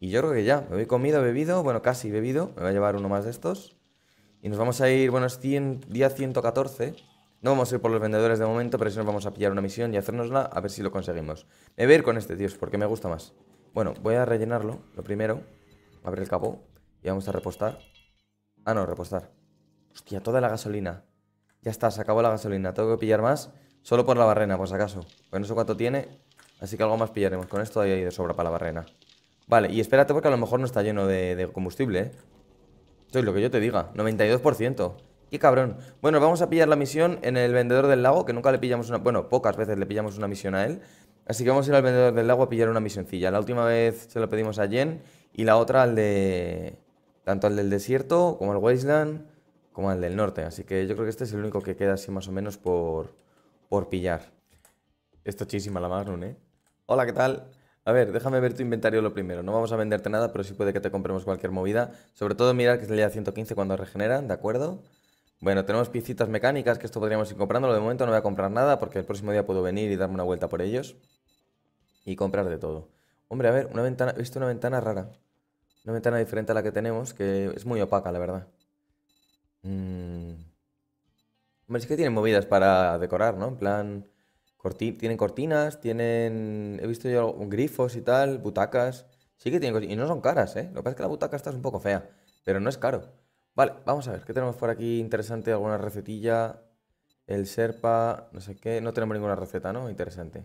Y yo creo que ya. Me voy comido, bebido. Bueno, casi bebido. Me voy a llevar uno más de estos. Y nos vamos a ir, bueno, es 100, día 114. No vamos a ir por los vendedores de momento, pero sí nos vamos a pillar una misión y hacernosla a ver si lo conseguimos. Me voy a ir con este, tíos, porque me gusta más. Bueno, voy a rellenarlo, lo primero. Abrir el capó y vamos a repostar. Ah, no, repostar. Hostia, toda la gasolina. Ya está, se acabó la gasolina. Tengo que pillar más solo por la barrena, por si acaso. Pues no sé cuánto tiene, así que algo más pillaremos. Con esto hay de sobra para la barrena. Vale, y espérate porque a lo mejor no está lleno de, de combustible, ¿eh? Esto es lo que yo te diga, 92%. Qué cabrón. Bueno, vamos a pillar la misión en el vendedor del lago, que nunca le pillamos una... Bueno, pocas veces le pillamos una misión a él. Así que vamos a ir al vendedor del lago a pillar una misioncilla. La última vez se la pedimos a Jen y la otra al de... Tanto al del desierto como al wasteland como al del norte. Así que yo creo que este es el único que queda así más o menos por, por pillar. Esto chisima la Magnum, ¿eh? Hola, ¿qué tal? A ver, déjame ver tu inventario lo primero. No vamos a venderte nada, pero sí puede que te compremos cualquier movida. Sobre todo mirar que es el día 115 cuando regeneran, ¿de acuerdo? Bueno, tenemos piecitas mecánicas que esto podríamos ir comprando. De momento no voy a comprar nada porque el próximo día puedo venir y darme una vuelta por ellos. Y comprar de todo. Hombre, a ver, una ventana. He visto una ventana rara. Una ventana diferente a la que tenemos, que es muy opaca, la verdad. Mm. Hombre, sí que tienen movidas para decorar, ¿no? En plan. tienen cortinas, tienen. He visto yo grifos y tal, butacas. Sí que tienen Y no son caras, ¿eh? Lo que pasa es que la butaca esta es un poco fea, pero no es caro. Vale, vamos a ver, ¿qué tenemos por aquí interesante? ¿Alguna recetilla? El Serpa, no sé qué. No tenemos ninguna receta, ¿no? Interesante.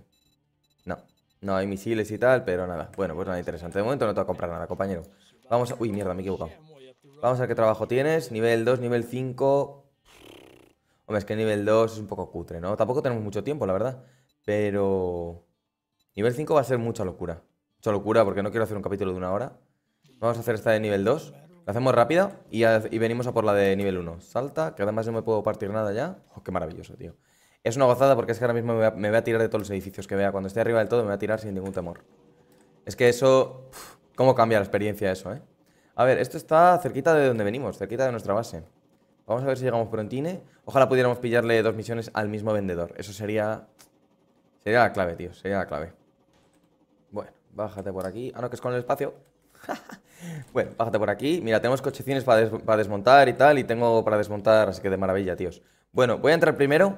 No, no hay misiles y tal, pero nada. Bueno, pues nada interesante. De momento no te voy a comprar nada, compañero. Vamos a... Uy, mierda, me he equivocado. Vamos a ver qué trabajo tienes. Nivel 2, nivel 5... Hombre, es que nivel 2 es un poco cutre, ¿no? Tampoco tenemos mucho tiempo, la verdad. Pero... Nivel 5 va a ser mucha locura. Mucha locura porque no quiero hacer un capítulo de una hora. Vamos a hacer esta de nivel 2 hacemos rápida y, venimos a por la de nivel 1. Salta, que además no me puedo partir nada ya. ¡Qué maravilloso, tío! Es una gozada porque es que ahora mismo me voy, a, tirar de todos los edificios que vea. Cuando esté arriba del todo me voy a tirar sin ningún temor. Es que eso... ¿Cómo cambia la experiencia eso, eh? A ver, esto está cerquita de donde venimos, cerquita de nuestra base. Vamos a ver si llegamos prontine. Ojalá pudiéramos pillarle dos misiones al mismo vendedor. Eso sería... Sería la clave, tío. Sería la clave. Bueno, bájate por aquí. Ah, no, que es con el espacio. (laughs) Bueno, bájate por aquí. Mira, tenemos cochecines para, desmontar y tal, y tengo para desmontar, así que de maravilla, tíos. Bueno, voy a entrar primero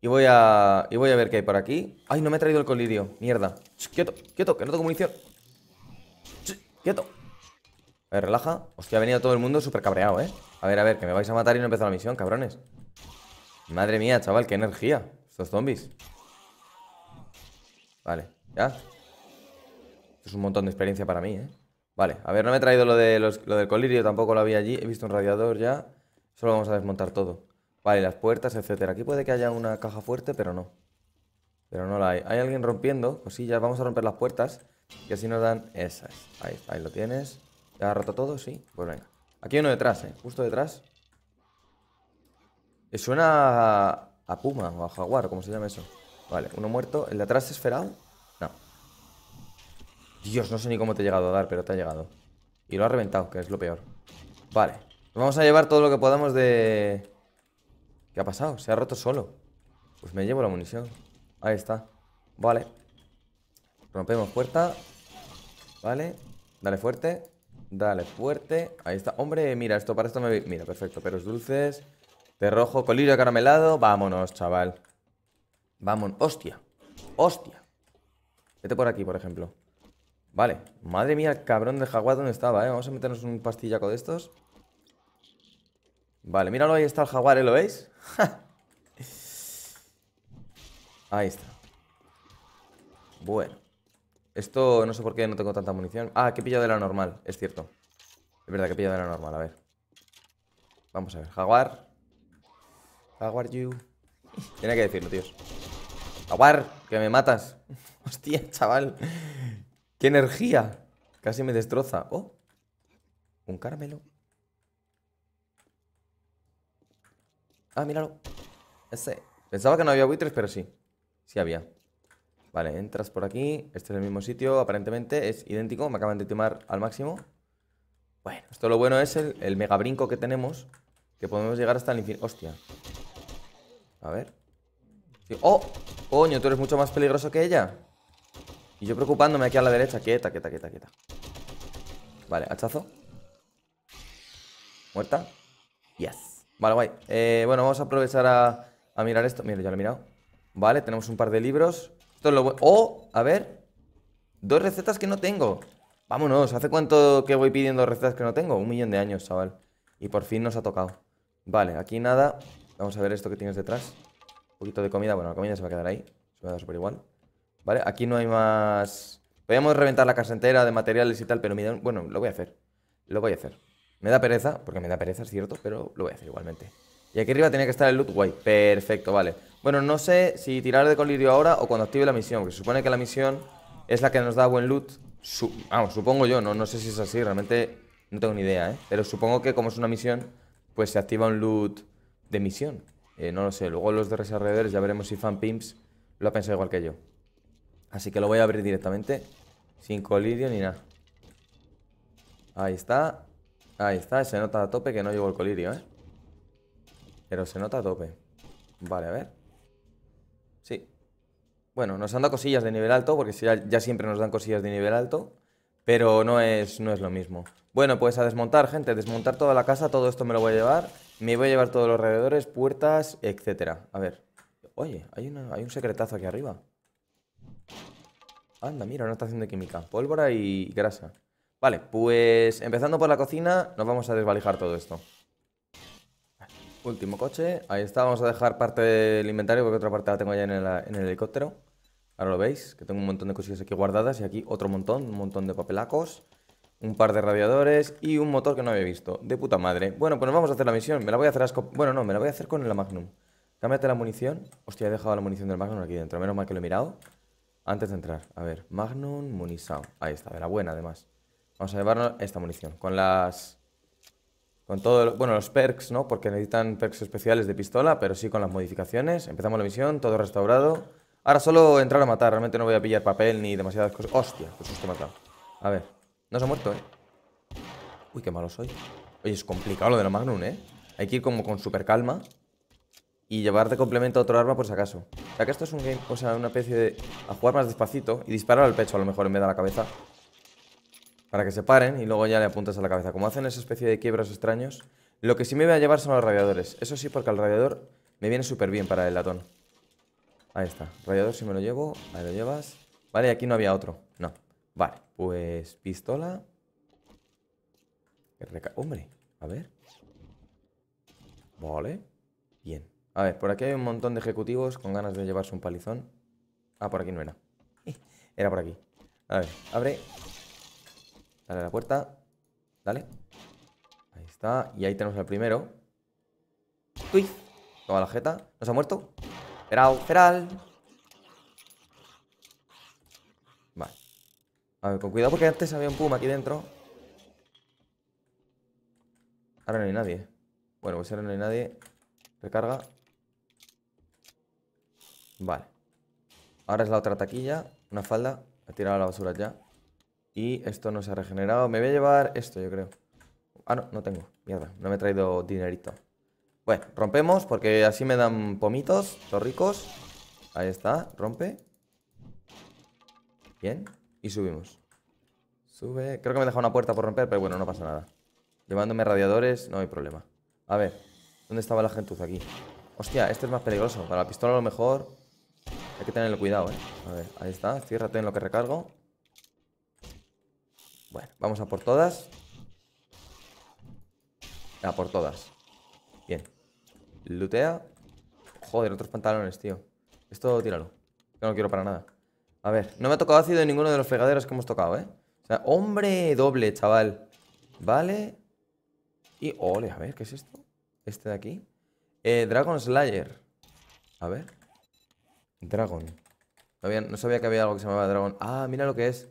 y voy a, y voy a ver qué hay por aquí. ¡Ay, no me he traído el colirio! ¡Mierda! ¡Quieto, quieto, que no tengo munición! ¡Quieto! A ver, relaja. Hostia, ha venido todo el mundo súper cabreado, ¿eh? A ver, a ver, que me vais a matar y no empezó la misión, cabrones. Madre mía, chaval, qué energía. Estos zombies. Vale, ya. es un montón de experiencia para mí, ¿eh? Vale, a ver, no me he traído lo, de del colirio, tampoco lo había allí. He visto un radiador ya. Solo vamos a desmontar todo. Vale, las puertas, etcétera. Aquí puede que haya una caja fuerte, pero no. Pero no la hay. Hay alguien rompiendo pues sí, ya Vamos a romper las puertas. Y así nos dan esas. Ahí, ahí lo tienes. ¿Ya ha roto todo? Sí. Pues venga. Aquí hay uno detrás, ¿eh? Justo detrás. Y suena a, puma o a jaguar, como se llama eso. Vale, uno muerto. El de atrás es Dios, no sé ni cómo te ha llegado a dar, pero te ha llegado. Y lo ha reventado, que es lo peor. Vale. vamos a llevar todo lo que podamos de... ¿Qué ha pasado? Se ha roto solo. Pues me llevo la munición. Ahí está. Vale. Rompemos puerta. Vale. Dale fuerte. Dale fuerte. Ahí está. Hombre, mira, esto para esto me... Mira, perfecto. Peros dulces. De rojo, colirio caramelado. Vámonos, chaval. Vámonos. Hostia. Hostia. Vete por aquí, por ejemplo. Vale, madre mía, el cabrón del jaguar dónde estaba, ¿eh? Vamos a meternos un pastillaco de estos. Vale, míralo, ahí está el jaguar, ¿eh? ¿Lo veis? (laughs) ahí está. Bueno. Esto no sé por qué no tengo tanta munición. Ah, que he pillado de la normal, es cierto. Es verdad que he pillado de la normal, a ver. Vamos a ver, jaguar. Jaguar you. Tiene que decirlo, tíos. Jaguar, que me matas. (laughs) Hostia, chaval. ¡Qué energía! Casi me destroza. ¡Oh! Un caramelo. Ah, míralo. Ese. Pensaba que no había buitres, pero sí. Sí había. Vale, entras por aquí. Este es el mismo sitio, aparentemente. Es idéntico. Me acaban de timar al máximo. Bueno, esto lo bueno es el, mega brinco que tenemos. Que podemos llegar hasta el infinito. Hostia. A ver. ¡Oh! Coño, tú eres mucho más peligroso que ella. Y yo preocupándome aquí a la derecha. Quieta, quieta, quieta, quieta. Vale, hachazo. Muerta. Yes. Vale, guay. Eh, bueno, vamos a aprovechar a, mirar esto. Mira, ya lo he mirado. Vale, tenemos un par de libros. Esto es lo bueno. ¡Oh! A ver. Dos recetas que no tengo. Vámonos. ¿Hace cuánto que voy pidiendo recetas que no tengo? Un millón de años, chaval. Y por fin nos ha tocado. Vale, aquí nada. Vamos a ver esto que tienes detrás. Un poquito de comida. Bueno, la comida se va a quedar ahí. Se va a dar súper igual. ¿Vale? Aquí no hay más... Podríamos reventar la casa entera de materiales y tal, pero Bueno, lo voy a hacer. Lo voy a hacer. Me da pereza, porque me da pereza, es cierto, pero lo voy a hacer igualmente. Y aquí arriba tenía que estar el loot guay. Perfecto, vale. Bueno, no sé si tirar de colirio ahora o cuando active la misión, porque se supone que la misión es la que nos da buen loot. Vamos, supongo yo, no, no sé si es así, realmente no tengo ni idea, ¿eh? Pero supongo que como es una misión, pues se activa un loot de misión. Eh, no lo sé, luego los de Reverse, ya veremos si Fan Pimps lo ha pensado igual que yo. Así que lo voy a abrir directamente. Sin colirio ni nada. Ahí está. Ahí está. Se nota a tope que no llevo el colirio, ¿eh? Pero se nota a tope. Vale, a ver. Sí. Bueno, nos han dado cosillas de nivel alto, porque ya, siempre nos dan cosillas de nivel alto. Pero no es, no es lo mismo. Bueno, pues a desmontar, gente. Desmontar toda la casa. Todo esto me lo voy a llevar. Me voy a llevar todos los alrededores, puertas, etcétera. A ver. Oye, hay, hay un secretazo aquí arriba. Anda, mira, una estación de química. Pólvora y grasa. Vale, pues empezando por la cocina, nos vamos a desvalijar todo esto. Último coche. Ahí está, vamos a dejar parte del inventario porque otra parte la tengo ya en el, helicóptero. Ahora lo veis, que tengo un montón de cosillas aquí guardadas y aquí otro montón, un montón de papelacos, un par de radiadores y un motor que no había visto. De puta madre. Bueno, pues nos vamos a hacer la misión. Me la voy a hacer Bueno, no, me la voy a hacer con la Magnum. Cámbiate la munición. Hostia, he dejado la munición del Magnum aquí dentro. Menos mal que lo he mirado. Antes de entrar, a ver, Magnum Munición. Ahí está, la buena además. Vamos a llevarnos esta munición. Con las... Con todo, bueno, los perks, ¿no? Porque necesitan perks especiales de pistola, pero sí con las modificaciones. Empezamos la misión, todo restaurado. Ahora solo entrar a matar, realmente no voy a pillar papel ni demasiadas cosas. ¡Hostia! Pues esto he matado. A ver, no se ha muerto, ¿eh? Uy, qué malo soy. Oye, es complicado lo de la Magnum, ¿eh? Hay que ir como con super calma y llevar de complemento a otro arma por si acaso. O sea que esto es un game, o sea, una especie de... A jugar más despacito y disparar al pecho a lo mejor en vez de a la cabeza. Para que se paren y luego ya le apuntas a la cabeza. Como hacen esa especie de quiebras extraños. Lo que sí me voy a llevar son los radiadores. Eso sí, porque el radiador me viene súper bien para el latón. Ahí está. Radiador si me lo llevo. Ahí lo llevas. Vale, aquí no había otro. No. Vale, pues pistola. Hombre, a ver. Vale. A ver, por aquí hay un montón de ejecutivos con ganas de llevarse un palizón. Ah, por aquí no era. (laughs) Era por aquí. A ver, abre. Dale la puerta. Dale. Ahí está. Y ahí tenemos al primero. Uy. Toma la jeta. ¿Nos ha muerto? Feral, feral. Vale. A ver, con cuidado porque antes había un puma aquí dentro. Ahora no hay nadie. Bueno, pues ahora no hay nadie. Recarga. Vale. Ahora es la otra taquilla. Una falda. Ha tirado a la basura ya. Y esto no se ha regenerado. Me voy a llevar esto, yo creo. Ah, no, no tengo. Mierda, no me he traído dinerito. Bueno, rompemos porque así me dan pomitos, torricos. Ahí está, rompe. Bien, y subimos. Sube. Creo que me dejado una puerta por romper, pero bueno, no pasa nada. Llevándome radiadores, no hay problema. A ver, ¿dónde estaba la gentuza aquí? Hostia, este es más peligroso. Para la pistola a lo mejor hay que el cuidado, ¿eh? A ver, ahí está. Ciérrate en lo que recargo. Bueno, vamos a por todas. A por todas. Bien. Lutea. Joder, otros pantalones, tío. Esto tíralo. Yo no quiero para nada. A ver, no me ha tocado ácido en ninguno de los fregaderos que hemos tocado, ¿eh? O sea, hombre doble, chaval. Vale. Y, ole, a ver, ¿qué es esto? Este de aquí. Eh, Dragon Slayer. A ver. Dragon. No, sabía que había algo que se llamaba Dragon. Ah, mira lo que es.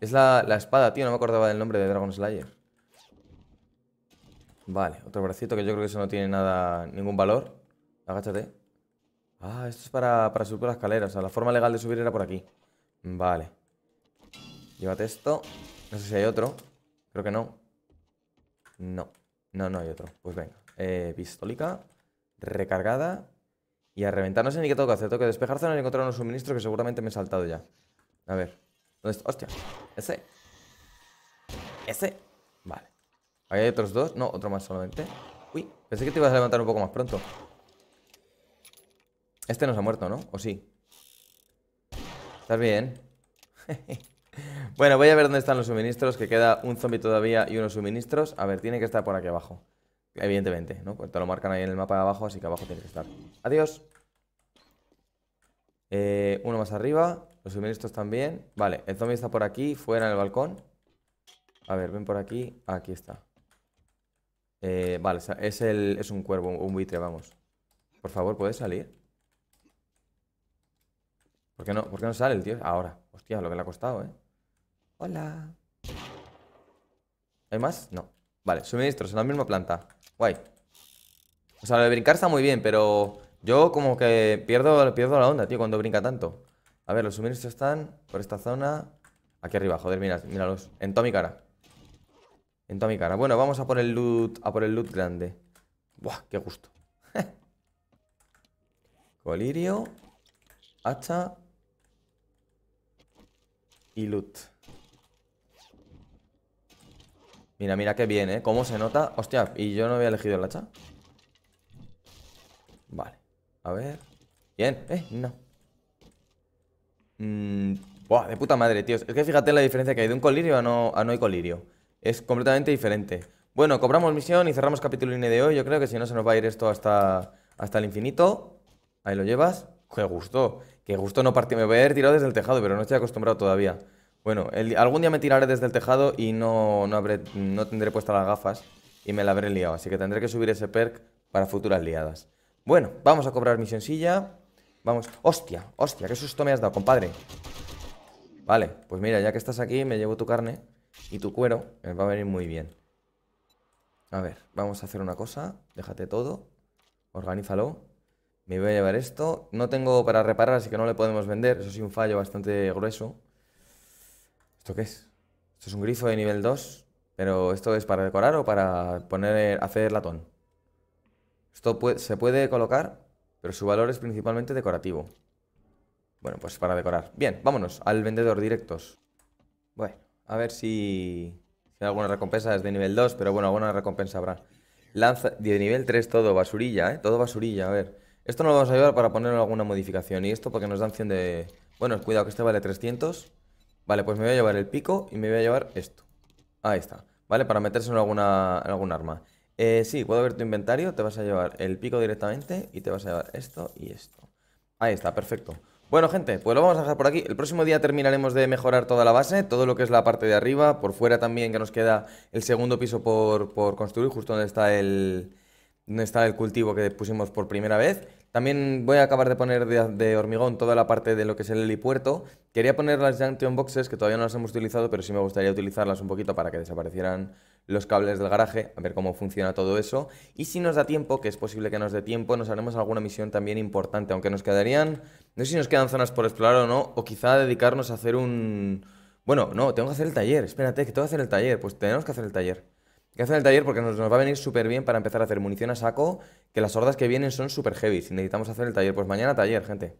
Es la, la espada, tío. No me acordaba del nombre de Dragon Slayer. Vale, otro bracito que yo creo que eso no tiene nada, ningún valor. Agáchate. Ah, esto es para, subir por la escalera. O sea, la forma legal de subir era por aquí. Vale. Llévate esto. No sé si hay otro. Creo que no. No. No, no hay otro. Pues venga. Eh, pistolica. Recargada. Y a reventar, no sé ni qué tengo que hacer. Tengo que despejar zona y encontrar unos suministros que seguramente me he saltado ya. A ver. ¿Dónde está? Hostia. Ese. Ese. Vale. Ahí hay otros dos. No, otro más solamente. Uy, pensé que te ibas a levantar un poco más pronto. Este nos ha muerto, ¿no? ¿O sí? ¿Estás bien? (laughs) bueno, voy a ver dónde están los suministros, que queda un zombie todavía y unos suministros. A ver, tiene que estar por aquí abajo. Evidentemente, ¿no? Te lo marcan ahí en el mapa de abajo, así que abajo tiene que estar. Adiós. Eh, uno más arriba. Los suministros también. Vale, el zombie está por aquí, fuera en el balcón. A ver, ven por aquí. Aquí está. Eh, vale, es, el, es un cuervo, un buitre, vamos. Por favor, ¿puedes salir? ¿Por qué no, por qué no sale el tío? Ahora. Hostia, lo que le ha costado, ¿eh? Hola. ¿Hay más? No. Vale, suministros en la misma planta. Guay. O sea, lo de brincar está muy bien, pero yo como que pierdo, pierdo la onda, tío, cuando brinca tanto. A ver, los suministros están por esta zona. Aquí arriba, joder, mira, míralos. En toda mi cara. En toda mi cara. Bueno, vamos a por el loot, a por el loot grande. Buah, qué gusto. (laughs) Colirio. Hacha. Y loot. Mira, mira qué bien, ¿eh? Cómo se nota. Hostia, y yo no había elegido el hacha. Vale. A ver. Bien. Eh, no. Mmm... Buah, de puta madre, tíos. Es que fíjate la diferencia que hay de un colirio a no, hay colirio. Es completamente diferente. Bueno, cobramos misión y cerramos capítulo INE de hoy. Yo creo que si no se nos va a ir esto hasta, hasta el infinito. Ahí lo llevas. Qué gusto. Qué gusto no partirme Me voy a haber tirado desde el tejado, pero no estoy acostumbrado todavía. Bueno, algún día me tiraré desde el tejado y no, tendré puestas las gafas y me la habré liado. Así que tendré que subir ese perk para futuras liadas. Bueno, vamos a cobrar sencilla Vamos. ¡Hostia! ¡Hostia! ¡Qué susto me has dado, compadre! Vale, pues mira, ya que estás aquí, me llevo tu carne y tu cuero. Me va a venir muy bien. A ver, vamos a hacer una cosa. Déjate todo. Organízalo. Me voy a llevar esto. No tengo para reparar, así que no le podemos vender. Eso sí, un fallo bastante grueso. ¿Esto qué es? Esto es un grifo de nivel 2, pero ¿esto es para decorar o para poner, eh, hacer latón? Esto se puede colocar, pero su valor es principalmente decorativo. Bueno, pues para decorar. Bien, vámonos al vendedor directos. Bueno, a ver si, hay alguna recompensa es de nivel 2, pero bueno, alguna recompensa habrá. Lanza de nivel 3 todo, basurilla, ¿eh? Todo basurilla, a ver. Esto nos lo vamos a llevar para poner alguna modificación y esto porque nos dan 100 de... Bueno, cuidado que este vale 300. Vale, pues me voy a llevar el pico y me voy a llevar esto. Ahí está. ¿Vale? Para meterse en alguna, algún arma. Eh, sí, puedo ver tu inventario. Te vas a llevar el pico directamente y te vas a llevar esto y esto. Ahí está, perfecto. Bueno, gente, pues lo vamos a dejar por aquí. El próximo día terminaremos de mejorar toda la base, todo lo que es la parte de arriba, por fuera también que nos queda el segundo piso por, por construir, justo donde está el, donde está el cultivo que pusimos por primera vez. También voy a acabar de poner de, hormigón toda la parte de lo que es el helipuerto. Quería poner las junction boxes, que todavía no las hemos utilizado, pero sí me gustaría utilizarlas un poquito para que desaparecieran los cables del garaje, a ver cómo funciona todo eso. Y si nos da tiempo, que es posible que nos dé tiempo, nos haremos alguna misión también importante, aunque nos quedarían, no sé si nos quedan zonas por explorar o no, o quizá dedicarnos a hacer un... Bueno, no, tengo que hacer el taller, espérate, que tengo que hacer el taller, pues tenemos que hacer el taller que hacer el taller porque nos, nos va a venir súper bien para empezar a hacer munición a saco, que las hordas que vienen son súper heavy. Si necesitamos hacer el taller, pues mañana taller, gente.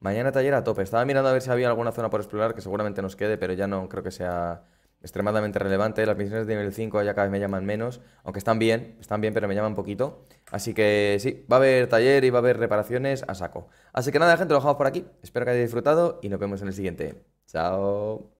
Mañana taller a tope. Estaba mirando a ver si había alguna zona por explorar que seguramente nos quede, pero ya no creo que sea extremadamente relevante. Las misiones de nivel 5 ya cada vez me llaman menos, aunque están bien, están bien, pero me llaman poquito. Así que sí, va a haber taller y va a haber reparaciones a saco. Así que nada, gente, lo dejamos por aquí. Espero que hayáis disfrutado y nos vemos en el siguiente. Chao.